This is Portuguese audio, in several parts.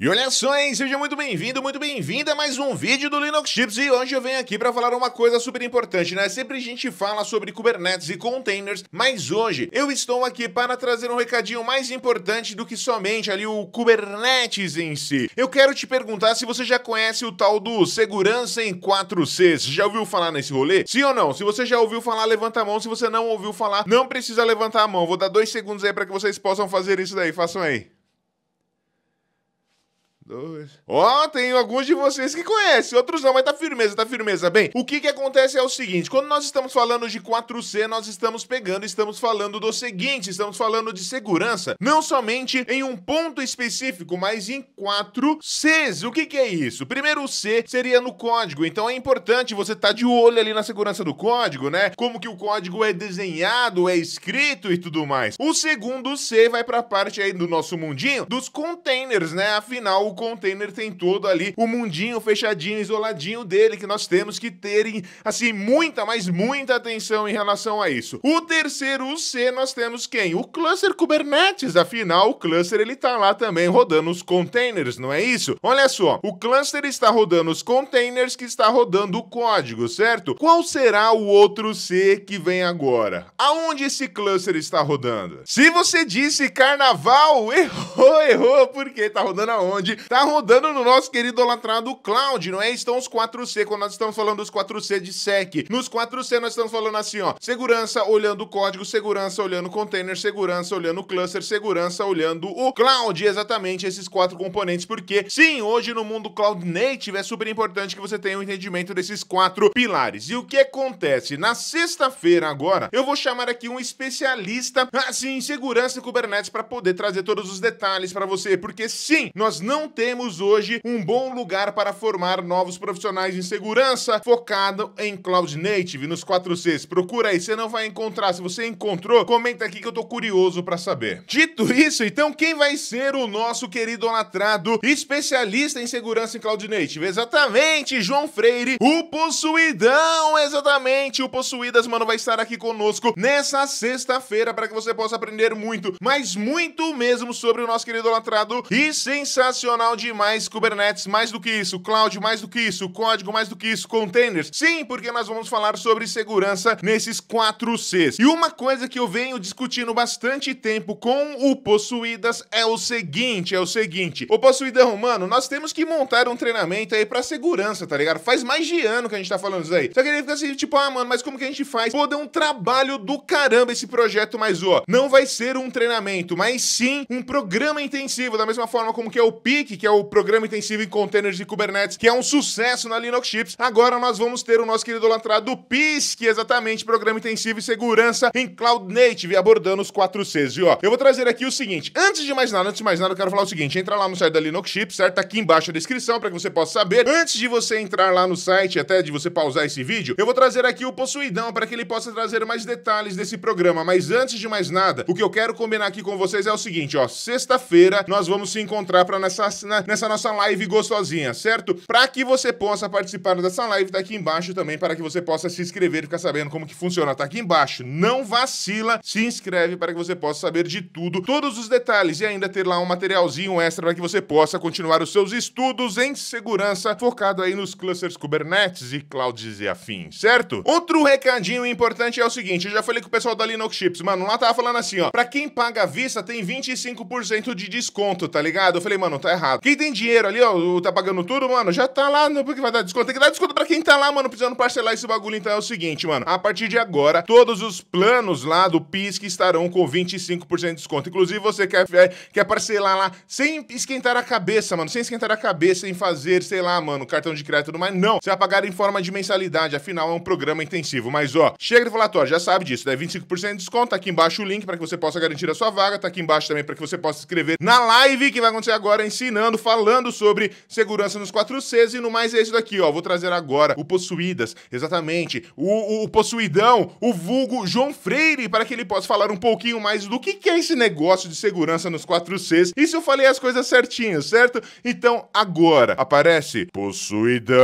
E olha só, hein? Seja muito bem-vindo, muito bem-vinda a mais um vídeo do Linux Chips e hoje eu venho aqui para falar uma coisa super importante, né? Sempre a gente fala sobre Kubernetes e containers, mas hoje eu estou aqui para trazer um recadinho mais importante do que somente ali o Kubernetes em si. Eu quero te perguntar se você já conhece o tal do segurança em 4Cs. Já ouviu falar nesse rolê? Sim ou não? Se você já ouviu falar, levanta a mão. Se você não ouviu falar, não precisa levantar a mão. Vou dar dois segundos aí para que vocês possam fazer isso daí. Façam aí dois. Ó, oh, tem alguns de vocês que conhecem, outros não, mas tá firmeza, tá firmeza. Bem, o que que acontece é o seguinte: quando nós estamos falando de 4C, nós estamos pegando, estamos falando do seguinte, estamos falando de segurança, não somente em um ponto específico, mas em quatro Cs. O que que é isso? Primeiro C seria no código, então é importante você estar tá de olho ali na segurança do código, né? Como que o código é desenhado, é escrito e tudo mais. O segundo C vai para a parte aí do nosso mundinho dos containers, né? Afinal, o container tem todo ali o mundinho fechadinho, isoladinho dele que nós temos que terem assim muita, mas muita atenção em relação a isso. O terceiro o C nós temos quem? O cluster Kubernetes, afinal o cluster ele tá lá também rodando os containers, não é isso? Olha só, o cluster está rodando os containers que está rodando o código, certo? Qual será o outro C que vem agora? Aonde esse cluster está rodando? Se você disse carnaval, errou, errou, porque tá rodando aonde? Tá rodando no nosso querido latrado cloud, não é? Estão os 4C, quando nós estamos falando dos 4C de SEC. Nos 4C nós estamos falando assim, ó, segurança olhando o código, segurança olhando o container, segurança olhando o cluster, segurança olhando o cloud, exatamente esses quatro componentes, porque sim, hoje no mundo cloud native é super importante que você tenha um entendimento desses quatro pilares. E o que acontece? Na sexta-feira agora, eu vou chamar aqui um especialista assim, em segurança e Kubernetes para poder trazer todos os detalhes para você, porque sim, nós não temos hoje um bom lugar para formar novos profissionais em segurança focado em cloud native, nos 4Cs. Procura aí, você não vai encontrar. Se você encontrou, comenta aqui que eu tô curioso para saber. Dito isso, então quem vai ser o nosso querido latrado especialista em segurança em cloud native? Exatamente, João Freire, o possuidão, exatamente, o possuídas, mano, vai estar aqui conosco nessa sexta-feira para que você possa aprender muito, mas muito mesmo sobre o nosso querido latrado e sensacional de mais Kubernetes, mais do que isso, cloud, mais do que isso, código, mais do que isso, containers. Sim, porque nós vamos falar sobre segurança nesses quatro Cs. E uma coisa que eu venho discutindo bastante tempo com o Possuídas é o seguinte, é o seguinte. O Possuidão, mano, nós temos que montar um treinamento aí pra segurança, tá ligado? Faz mais de ano que a gente tá falando isso aí. Só que ele fica assim, tipo, ah, mano, mas como que a gente faz? Pô, deu um trabalho do caramba esse projeto, mas ó, não vai ser um treinamento, mas sim um programa intensivo, da mesma forma como que é o PIC que é o programa intensivo em containers de Kubernetes, que é um sucesso na Linux Chips. Agora nós vamos ter o nosso querido idolatrado PISC, é exatamente, programa intensivo e segurança em Cloud Native, abordando os 4Cs, viu? Eu vou trazer aqui o seguinte, antes de mais nada, antes de mais nada, eu quero falar o seguinte, entra lá no site da Linux Chips, certo? Tá aqui embaixo a descrição para que você possa saber. Antes de você entrar lá no site, até de você pausar esse vídeo, eu vou trazer aqui o Possuidão para que ele possa trazer mais detalhes desse programa. Mas antes de mais nada, o que eu quero combinar aqui com vocês é o seguinte, ó, sexta-feira nós vamos se encontrar para nessa nessa nossa live gostosinha, certo? Para que você possa participar dessa live, tá aqui embaixo também, para que você possa se inscrever e ficar sabendo como que funciona, tá aqui embaixo. Não vacila, se inscreve para que você possa saber de tudo, todos os detalhes e ainda ter lá um materialzinho extra para que você possa continuar os seus estudos em segurança, focado aí nos clusters Kubernetes e clouds e afins, certo? Outro recadinho importante é o seguinte, eu já falei com o pessoal da Linux Chips, mano, lá tava falando assim, ó, para quem paga a vista tem 25% de desconto, tá ligado? Eu falei, mano, tá errado errado. Quem tem dinheiro ali, ó, tá pagando tudo, mano, já tá lá, não porque vai dar desconto. Tem que dar desconto pra quem tá lá, mano, precisando parcelar esse bagulho. Então é o seguinte, mano, a partir de agora, todos os planos lá do PISC estarão com 25% de desconto. Inclusive, você quer, é, quer parcelar lá sem esquentar a cabeça, mano, sem esquentar a cabeça em fazer, sei lá, mano, cartão de crédito e tudo mais. Não, você vai pagar em forma de mensalidade, afinal é um programa intensivo. Mas, ó, chega de falatório, já sabe disso, né? 25% de desconto, tá aqui embaixo o link para que você possa garantir a sua vaga, tá aqui embaixo também para que você possa escrever na live que vai acontecer agora ensinando ensinando, falando sobre segurança nos 4Cs e no mais é isso daqui, ó. Vou trazer agora o Possuídas, exatamente, o, o, o Possuidão, o vulgo João Freire, para que ele possa falar um pouquinho mais do que, que é esse negócio de segurança nos 4Cs e se eu falei as coisas certinhas, certo? Então agora aparece Possuidão,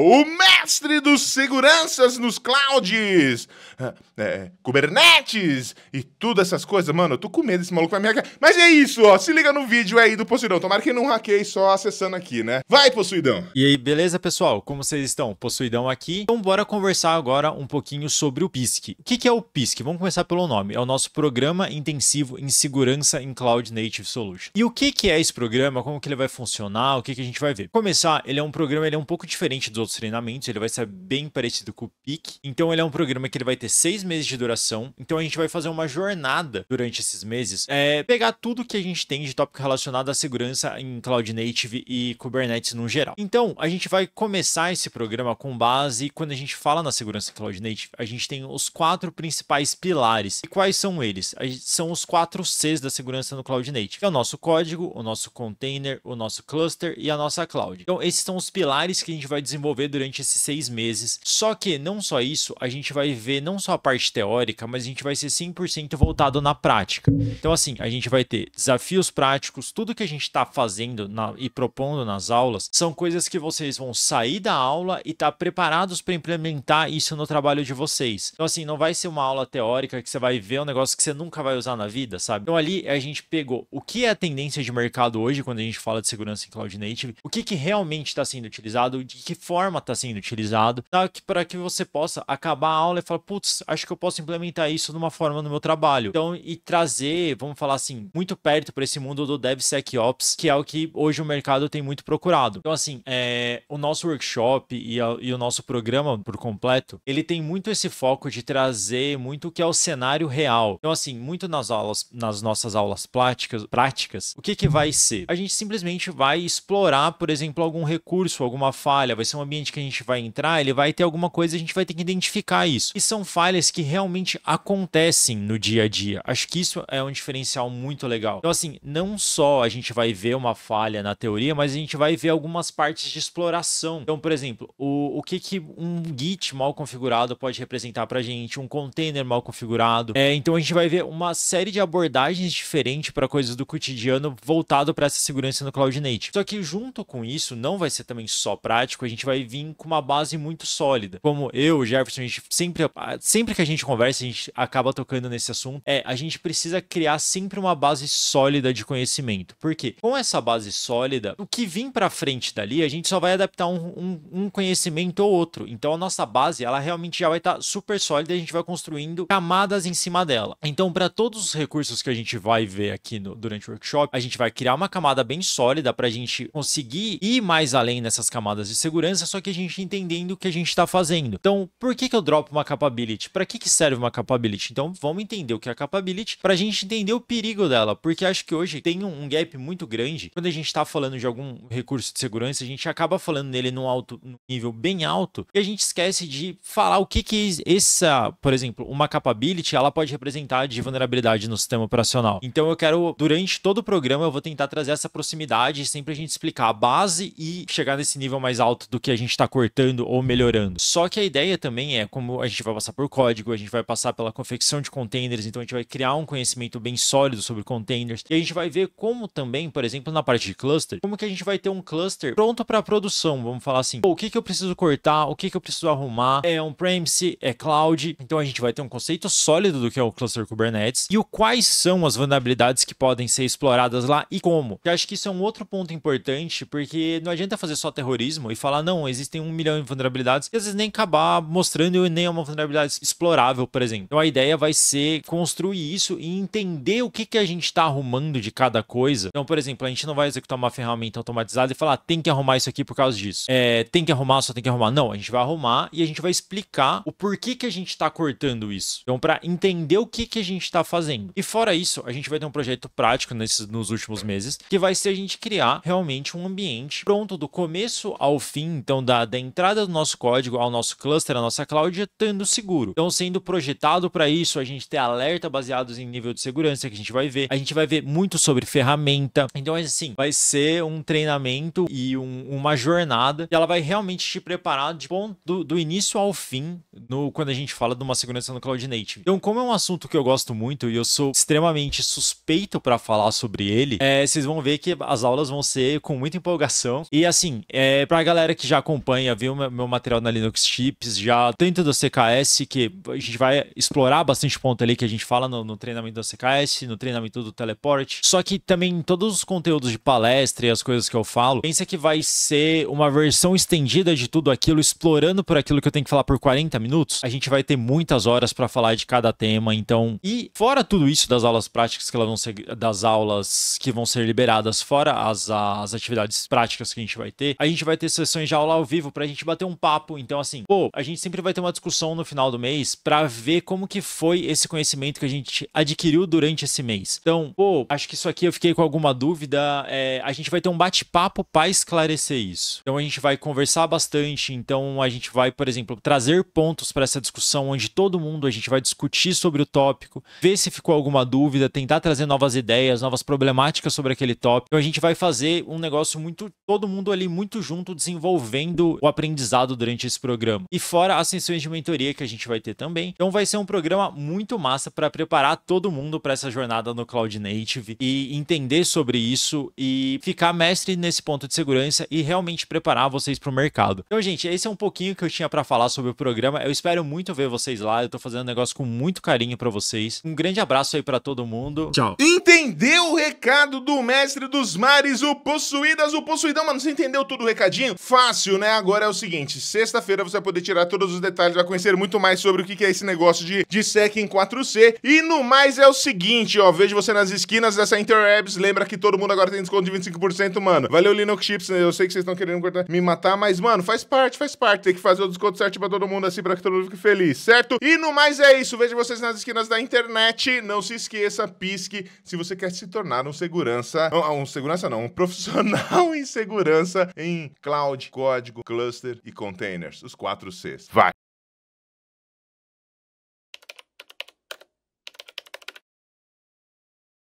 o mestre dos seguranças nos clouds, ah, é, é, Kubernetes e todas essas coisas. Mano, eu tô com medo desse maluco vai me cara. Mas é isso, ó. Se liga no vídeo aí do Possuidão. Possuidão. Tomara que não hackei só acessando aqui, né? Vai, Possuidão! E aí, beleza, pessoal? Como vocês estão? Possuidão aqui. Então, bora conversar agora um pouquinho sobre o PISC. O que, é o PISC? Vamos começar pelo nome. É o nosso Programa Intensivo em Segurança em Cloud Native Solution. E o que, é esse programa? Como que ele vai funcionar? O que, que a gente vai ver? Para começar, ele é um programa, ele é um pouco diferente dos outros treinamentos. Ele vai ser bem parecido com o PIC. Então, ele é um programa que ele vai ter seis meses de duração. Então, a gente vai fazer uma jornada durante esses meses. É pegar tudo que a gente tem de tópico relacionado à segurança segurança em Cloud Native e Kubernetes no geral. Então, a gente vai começar esse programa com base quando a gente fala na segurança em Cloud Native, a gente tem os quatro principais pilares. E quais são eles? São os quatro Cs da segurança no Cloud Native. É o nosso código, o nosso container, o nosso cluster e a nossa cloud. Então, esses são os pilares que a gente vai desenvolver durante esses seis meses. Só que não só isso, a gente vai ver não só a parte teórica, mas a gente vai ser 100% voltado na prática. Então, assim, a gente vai ter desafios práticos, tudo que a gente está fazendo na, e propondo nas aulas são coisas que vocês vão sair da aula e estar tá preparados para implementar isso no trabalho de vocês. Então, assim, não vai ser uma aula teórica que você vai ver um negócio que você nunca vai usar na vida, sabe? Então, ali a gente pegou o que é a tendência de mercado hoje quando a gente fala de segurança em Cloud Native, o que, que realmente está sendo utilizado, de que forma está sendo utilizado, tá? para que você possa acabar a aula e falar, putz, acho que eu posso implementar isso de uma forma no meu trabalho. Então, e trazer, vamos falar assim, muito perto para esse mundo do DevSecOps DevOps, que é o que hoje o mercado tem muito procurado. Então, assim, é, o nosso workshop e, a, e o nosso programa por completo, ele tem muito esse foco de trazer muito o que é o cenário real. Então, assim, muito nas aulas, nas nossas aulas práticas, práticas o que, que vai ser? A gente simplesmente vai explorar, por exemplo, algum recurso, alguma falha, vai ser um ambiente que a gente vai entrar, ele vai ter alguma coisa, a gente vai ter que identificar isso. E são falhas que realmente acontecem no dia a dia. Acho que isso é um diferencial muito legal. Então, assim, não só a gente vai vai ver uma falha na teoria, mas a gente vai ver algumas partes de exploração. Então, por exemplo, o, o que, que um Git mal configurado pode representar para a gente, um container mal configurado. É, então, a gente vai ver uma série de abordagens diferentes para coisas do cotidiano voltado para essa segurança no Cloud Native. Só que junto com isso, não vai ser também só prático, a gente vai vir com uma base muito sólida. Como eu, Jefferson, a gente sempre, sempre que a gente conversa, a gente acaba tocando nesse assunto, é a gente precisa criar sempre uma base sólida de conhecimento. Por quê? com essa base sólida, o que vir para frente dali, a gente só vai adaptar um, um, um, conhecimento ou outro. Então a nossa base, ela realmente já vai estar tá super sólida e a gente vai construindo camadas em cima dela. Então, para todos os recursos que a gente vai ver aqui no, durante o workshop, a gente vai criar uma camada bem sólida para a gente conseguir ir mais além nessas camadas de segurança, só que a gente entendendo o que a gente está fazendo. Então, por que, que eu dropo uma capability? Para que, que serve uma capability? Então, vamos entender o que é a capability para a gente entender o perigo dela, porque acho que hoje tem um, um gap muito muito grande, quando a gente está falando de algum recurso de segurança, a gente acaba falando nele num, alto, num nível bem alto e a gente esquece de falar o que que essa, por exemplo, uma capability, ela pode representar de vulnerabilidade no sistema operacional. Então eu quero, durante todo o programa, eu vou tentar trazer essa proximidade e sempre a gente explicar a base e chegar nesse nível mais alto do que a gente está cortando ou melhorando. Só que a ideia também é como a gente vai passar por código, a gente vai passar pela confecção de containers, então a gente vai criar um conhecimento bem sólido sobre containers e a gente vai ver como também por exemplo, na parte de cluster, como que a gente vai ter um cluster pronto para produção? Vamos falar assim, o que, que eu preciso cortar, o que, que eu preciso arrumar, é on-premise, é cloud. Então a gente vai ter um conceito sólido do que é o cluster Kubernetes e o quais são as vulnerabilidades que podem ser exploradas lá e como. Eu acho que isso é um outro ponto importante, porque não adianta fazer só terrorismo e falar, não, existem um milhão de vulnerabilidades, e às vezes nem acabar mostrando nem é uma vulnerabilidade explorável, por exemplo. Então a ideia vai ser construir isso e entender o que, que a gente está arrumando de cada coisa. Então, por exemplo, exemplo, a gente não vai executar uma ferramenta automatizada e falar, ah, tem que arrumar isso aqui por causa disso. É, tem que arrumar, só tem que arrumar. Não, a gente vai arrumar e a gente vai explicar o porquê que a gente está cortando isso. Então, para entender o que, que a gente está fazendo. E fora isso, a gente vai ter um projeto prático nesses, nos últimos meses, que vai ser a gente criar realmente um ambiente pronto do começo ao fim, então da, da entrada do nosso código ao nosso cluster, à nossa cloud, estando seguro. Então, sendo projetado para isso, a gente ter alerta baseados em nível de segurança que a gente vai ver. A gente vai ver muito sobre ferramenta, então, é assim, vai ser um treinamento e um, uma jornada e ela vai realmente te preparar de bom, do, do início ao fim no, quando a gente fala de uma segurança no Cloud Native. Então, como é um assunto que eu gosto muito e eu sou extremamente suspeito para falar sobre ele, é, vocês vão ver que as aulas vão ser com muita empolgação. E assim, é, pra galera que já acompanha, viu meu material na Linux Chips, já tanto do CKS, que a gente vai explorar bastante ponto ali que a gente fala no, no treinamento do CKS, no treinamento do Teleport. Só que também todos os os conteúdos de palestra e as coisas que eu falo, pensa que vai ser uma versão estendida de tudo aquilo, explorando por aquilo que eu tenho que falar por 40 minutos. A gente vai ter muitas horas para falar de cada tema, então. E fora tudo isso das aulas práticas que elas vão ser, das aulas que vão ser liberadas, fora as, as atividades práticas que a gente vai ter, a gente vai ter sessões de aula ao vivo pra gente bater um papo. Então, assim, pô, a gente sempre vai ter uma discussão no final do mês para ver como que foi esse conhecimento que a gente adquiriu durante esse mês. Então, pô, acho que isso aqui eu fiquei com alguma dúvida dúvida, é, a gente vai ter um bate-papo para esclarecer isso. Então a gente vai conversar bastante, então a gente vai, por exemplo, trazer pontos para essa discussão onde todo mundo a gente vai discutir sobre o tópico, ver se ficou alguma dúvida, tentar trazer novas ideias, novas problemáticas sobre aquele tópico. Então a gente vai fazer um negócio muito todo mundo ali muito junto desenvolvendo o aprendizado durante esse programa. E fora as sessões de mentoria que a gente vai ter também. Então vai ser um programa muito massa para preparar todo mundo para essa jornada no Cloud Native e entender sobre sobre isso e ficar mestre nesse ponto de segurança e realmente preparar vocês para o mercado. Então, gente, esse é um pouquinho que eu tinha para falar sobre o programa. Eu espero muito ver vocês lá. Eu estou fazendo um negócio com muito carinho para vocês. Um grande abraço aí para todo mundo. Tchau. Entendeu? recado do mestre dos mares, o Possuídas, o Possuidão. Mano, você entendeu tudo o recadinho? Fácil, né? Agora é o seguinte, sexta-feira você vai poder tirar todos os detalhes, vai conhecer muito mais sobre o que é esse negócio de, de SEC em 4C. E no mais é o seguinte, ó, vejo você nas esquinas dessa Interwebs, lembra que todo mundo agora tem desconto de 25%, mano. Valeu Linux Chips, né? eu sei que vocês estão querendo cortar, me matar, mas, mano, faz parte, faz parte. Tem que fazer o desconto certo pra todo mundo assim, pra que todo mundo fique feliz, certo? E no mais é isso, vejo vocês nas esquinas da internet. Não se esqueça, pisque, se você quer se tornar contratar um segurança, um, ah, um segurança não, um profissional em segurança em cloud, código, cluster e containers, os quatro Cs. Vai!